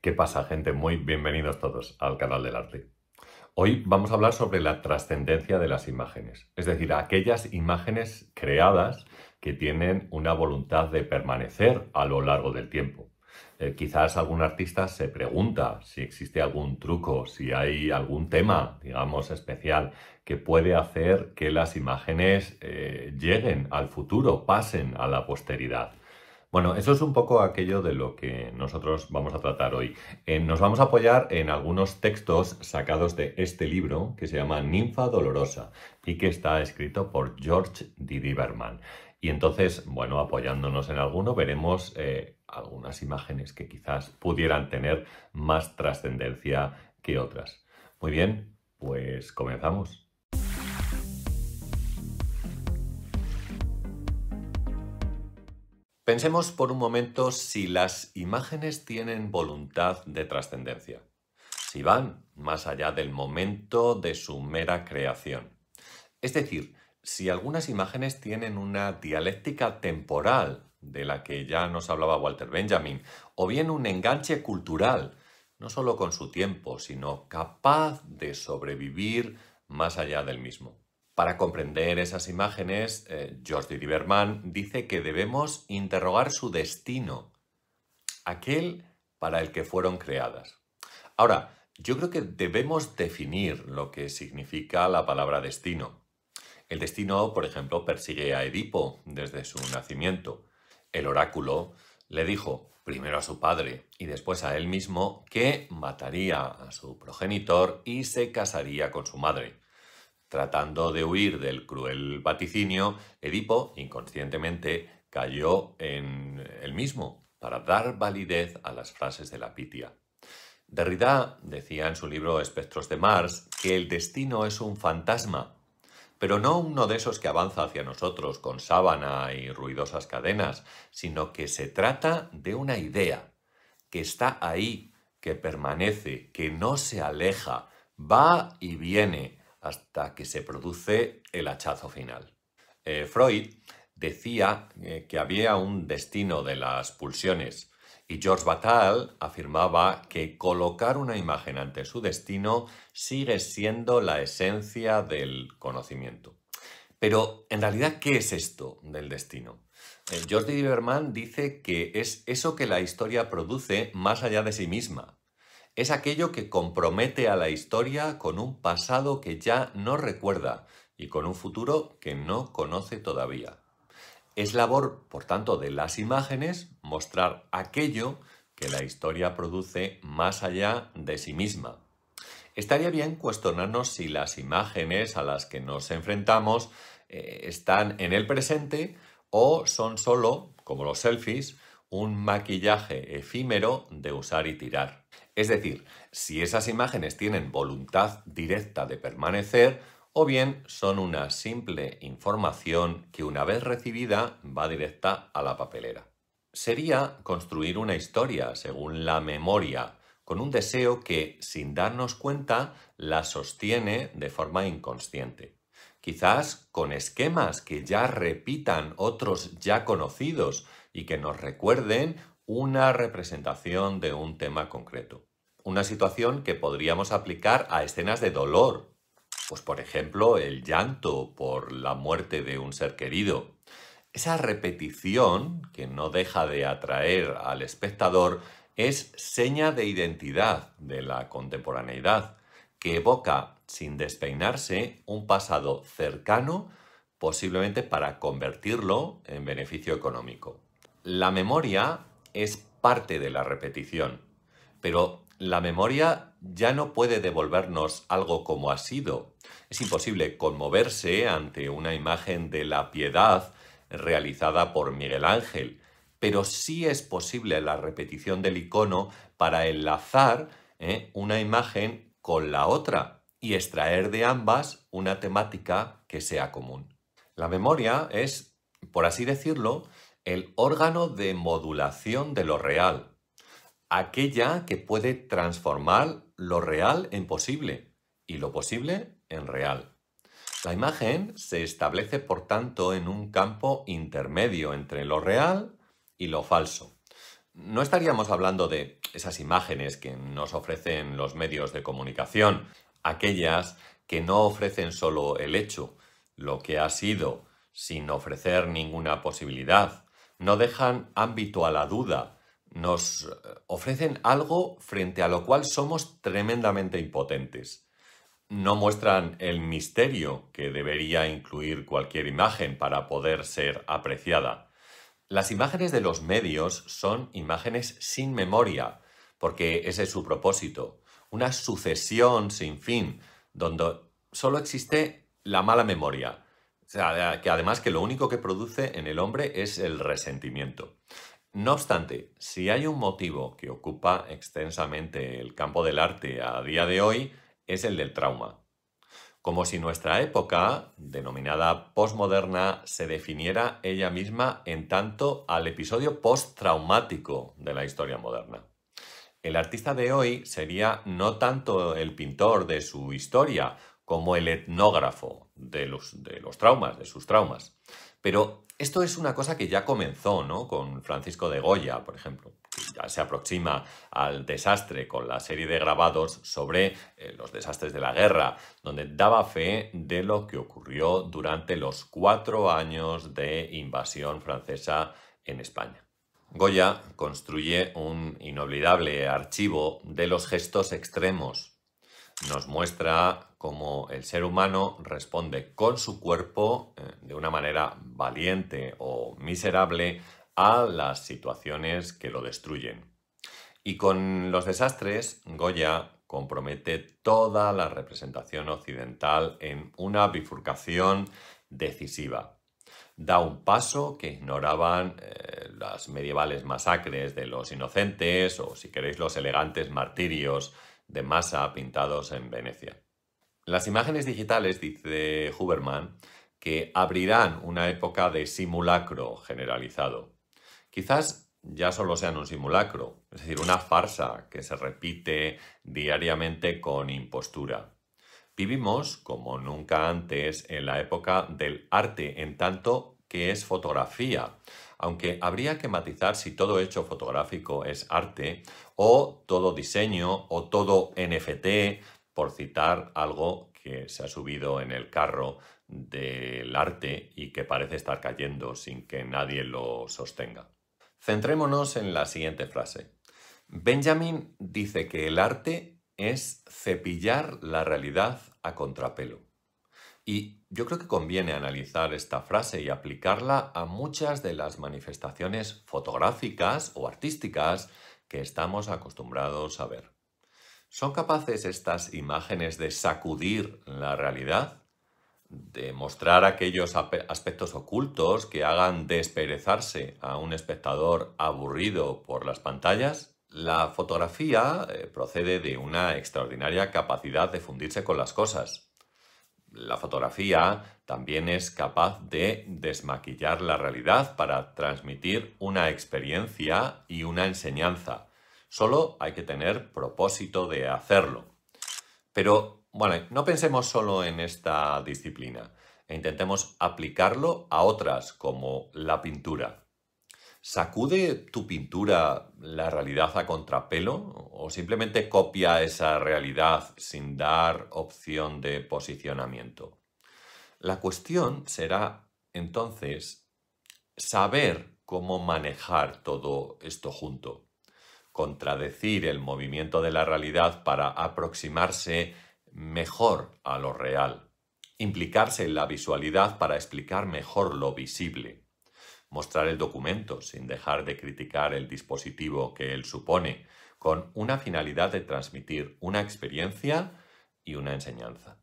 ¿Qué pasa, gente? Muy bienvenidos todos al canal del arte. Hoy vamos a hablar sobre la trascendencia de las imágenes, es decir, aquellas imágenes creadas que tienen una voluntad de permanecer a lo largo del tiempo. Eh, quizás algún artista se pregunta si existe algún truco, si hay algún tema, digamos, especial que puede hacer que las imágenes eh, lleguen al futuro, pasen a la posteridad. Bueno, eso es un poco aquello de lo que nosotros vamos a tratar hoy. Eh, nos vamos a apoyar en algunos textos sacados de este libro que se llama Ninfa Dolorosa y que está escrito por George D. Y entonces, bueno, apoyándonos en alguno, veremos eh, algunas imágenes que quizás pudieran tener más trascendencia que otras. Muy bien, pues comenzamos. Pensemos por un momento si las imágenes tienen voluntad de trascendencia, si van más allá del momento de su mera creación. Es decir, si algunas imágenes tienen una dialéctica temporal, de la que ya nos hablaba Walter Benjamin, o bien un enganche cultural, no solo con su tiempo, sino capaz de sobrevivir más allá del mismo. Para comprender esas imágenes, George eh, Jordi Lieberman dice que debemos interrogar su destino, aquel para el que fueron creadas. Ahora, yo creo que debemos definir lo que significa la palabra destino. El destino, por ejemplo, persigue a Edipo desde su nacimiento. El oráculo le dijo primero a su padre y después a él mismo que mataría a su progenitor y se casaría con su madre. Tratando de huir del cruel vaticinio, Edipo inconscientemente cayó en el mismo para dar validez a las frases de la Pitia. Derrida decía en su libro Espectros de Mars que el destino es un fantasma, pero no uno de esos que avanza hacia nosotros con sábana y ruidosas cadenas, sino que se trata de una idea que está ahí, que permanece, que no se aleja, va y viene, hasta que se produce el hachazo final. Eh, Freud decía eh, que había un destino de las pulsiones y George Bataille afirmaba que colocar una imagen ante su destino sigue siendo la esencia del conocimiento. Pero, en realidad, ¿qué es esto del destino? George eh, Jordi Lieberman dice que es eso que la historia produce más allá de sí misma, es aquello que compromete a la historia con un pasado que ya no recuerda y con un futuro que no conoce todavía. Es labor, por tanto, de las imágenes mostrar aquello que la historia produce más allá de sí misma. Estaría bien cuestionarnos si las imágenes a las que nos enfrentamos eh, están en el presente o son solo, como los selfies, un maquillaje efímero de usar y tirar. Es decir, si esas imágenes tienen voluntad directa de permanecer o bien son una simple información que una vez recibida va directa a la papelera. Sería construir una historia según la memoria, con un deseo que, sin darnos cuenta, la sostiene de forma inconsciente quizás con esquemas que ya repitan otros ya conocidos y que nos recuerden una representación de un tema concreto una situación que podríamos aplicar a escenas de dolor. Pues por ejemplo, el llanto por la muerte de un ser querido. Esa repetición, que no deja de atraer al espectador, es seña de identidad de la contemporaneidad, que evoca, sin despeinarse, un pasado cercano, posiblemente para convertirlo en beneficio económico. La memoria es parte de la repetición, pero la memoria ya no puede devolvernos algo como ha sido. Es imposible conmoverse ante una imagen de la piedad realizada por Miguel Ángel, pero sí es posible la repetición del icono para enlazar ¿eh? una imagen con la otra y extraer de ambas una temática que sea común. La memoria es, por así decirlo, el órgano de modulación de lo real, aquella que puede transformar lo real en posible y lo posible en real. La imagen se establece, por tanto, en un campo intermedio entre lo real y lo falso. No estaríamos hablando de esas imágenes que nos ofrecen los medios de comunicación, aquellas que no ofrecen solo el hecho, lo que ha sido, sin ofrecer ninguna posibilidad, no dejan ámbito a la duda, nos eh, ofrecen algo frente a lo cual somos tremendamente impotentes. No muestran el misterio que debería incluir cualquier imagen para poder ser apreciada. Las imágenes de los medios son imágenes sin memoria, porque ese es su propósito, una sucesión sin fin, donde solo existe la mala memoria, que además que lo único que produce en el hombre es el resentimiento. No obstante, si hay un motivo que ocupa extensamente el campo del arte a día de hoy, es el del trauma. Como si nuestra época, denominada postmoderna, se definiera ella misma en tanto al episodio posttraumático de la historia moderna. El artista de hoy sería no tanto el pintor de su historia como el etnógrafo de los traumas, de sus traumas. Pero esto es una cosa que ya comenzó, Con Francisco de Goya, por ejemplo. Ya se aproxima al desastre con la serie de grabados sobre eh, los desastres de la guerra, donde daba fe de lo que ocurrió durante los cuatro años de invasión francesa en España. Goya construye un inolvidable archivo de los gestos extremos. Nos muestra como el ser humano responde con su cuerpo eh, de una manera valiente o miserable a las situaciones que lo destruyen. Y con los desastres, Goya compromete toda la representación occidental en una bifurcación decisiva. Da un paso que ignoraban eh, las medievales masacres de los inocentes o, si queréis, los elegantes martirios de masa pintados en Venecia. Las imágenes digitales, dice Huberman, que abrirán una época de simulacro generalizado. Quizás ya solo sean un simulacro, es decir, una farsa que se repite diariamente con impostura. Vivimos, como nunca antes, en la época del arte, en tanto que es fotografía, aunque habría que matizar si todo hecho fotográfico es arte o todo diseño o todo NFT, por citar algo que se ha subido en el carro del arte y que parece estar cayendo sin que nadie lo sostenga. Centrémonos en la siguiente frase. Benjamin dice que el arte es cepillar la realidad a contrapelo. Y yo creo que conviene analizar esta frase y aplicarla a muchas de las manifestaciones fotográficas o artísticas que estamos acostumbrados a ver. ¿Son capaces estas imágenes de sacudir la realidad? ¿De mostrar aquellos aspectos ocultos que hagan desperezarse a un espectador aburrido por las pantallas? La fotografía eh, procede de una extraordinaria capacidad de fundirse con las cosas. La fotografía también es capaz de desmaquillar la realidad para transmitir una experiencia y una enseñanza. Solo hay que tener propósito de hacerlo. Pero, bueno, no pensemos solo en esta disciplina e intentemos aplicarlo a otras como la pintura. ¿Sacude tu pintura la realidad a contrapelo o simplemente copia esa realidad sin dar opción de posicionamiento? La cuestión será entonces saber cómo manejar todo esto junto contradecir el movimiento de la realidad para aproximarse mejor a lo real, implicarse en la visualidad para explicar mejor lo visible, mostrar el documento sin dejar de criticar el dispositivo que él supone, con una finalidad de transmitir una experiencia y una enseñanza.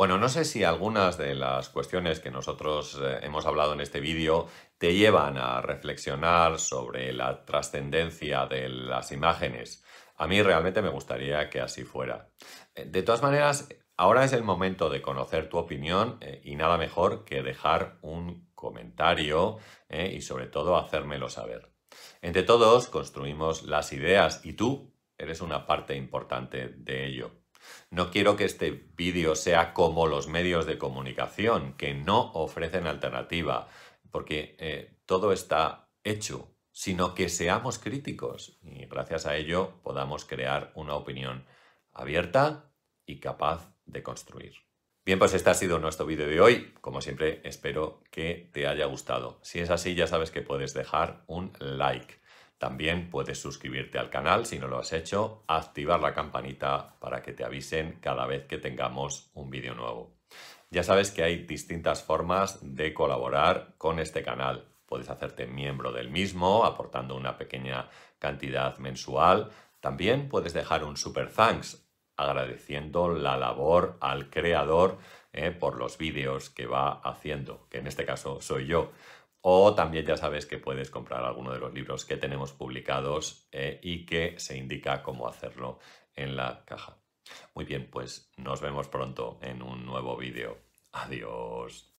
Bueno, no sé si algunas de las cuestiones que nosotros eh, hemos hablado en este vídeo te llevan a reflexionar sobre la trascendencia de las imágenes. A mí realmente me gustaría que así fuera. Eh, de todas maneras, ahora es el momento de conocer tu opinión eh, y nada mejor que dejar un comentario y sobre todo hacérmelo saber. Entre todos construimos las ideas y tú eres una parte importante de ello. No quiero que este vídeo sea como los medios de comunicación, que no ofrecen alternativa, porque eh, todo está hecho, sino que seamos críticos y gracias a ello podamos crear una opinión abierta y capaz de construir. Bien, pues este ha sido nuestro vídeo de hoy. Como siempre, espero que te haya gustado. Si es así, ya sabes que puedes dejar un like. También puedes suscribirte al canal si no lo has hecho, activar la campanita para que te avisen cada vez que tengamos un vídeo nuevo. Ya sabes que hay distintas formas de colaborar con este canal. Puedes hacerte miembro del mismo aportando una pequeña cantidad mensual. También puedes dejar un super thanks agradeciendo la labor al creador eh, por los vídeos que va haciendo, que en este caso soy yo. O también ya sabes que puedes comprar alguno de los libros que tenemos publicados eh, y que se indica cómo hacerlo en la caja. Muy bien, pues nos vemos pronto en un nuevo vídeo. Adiós.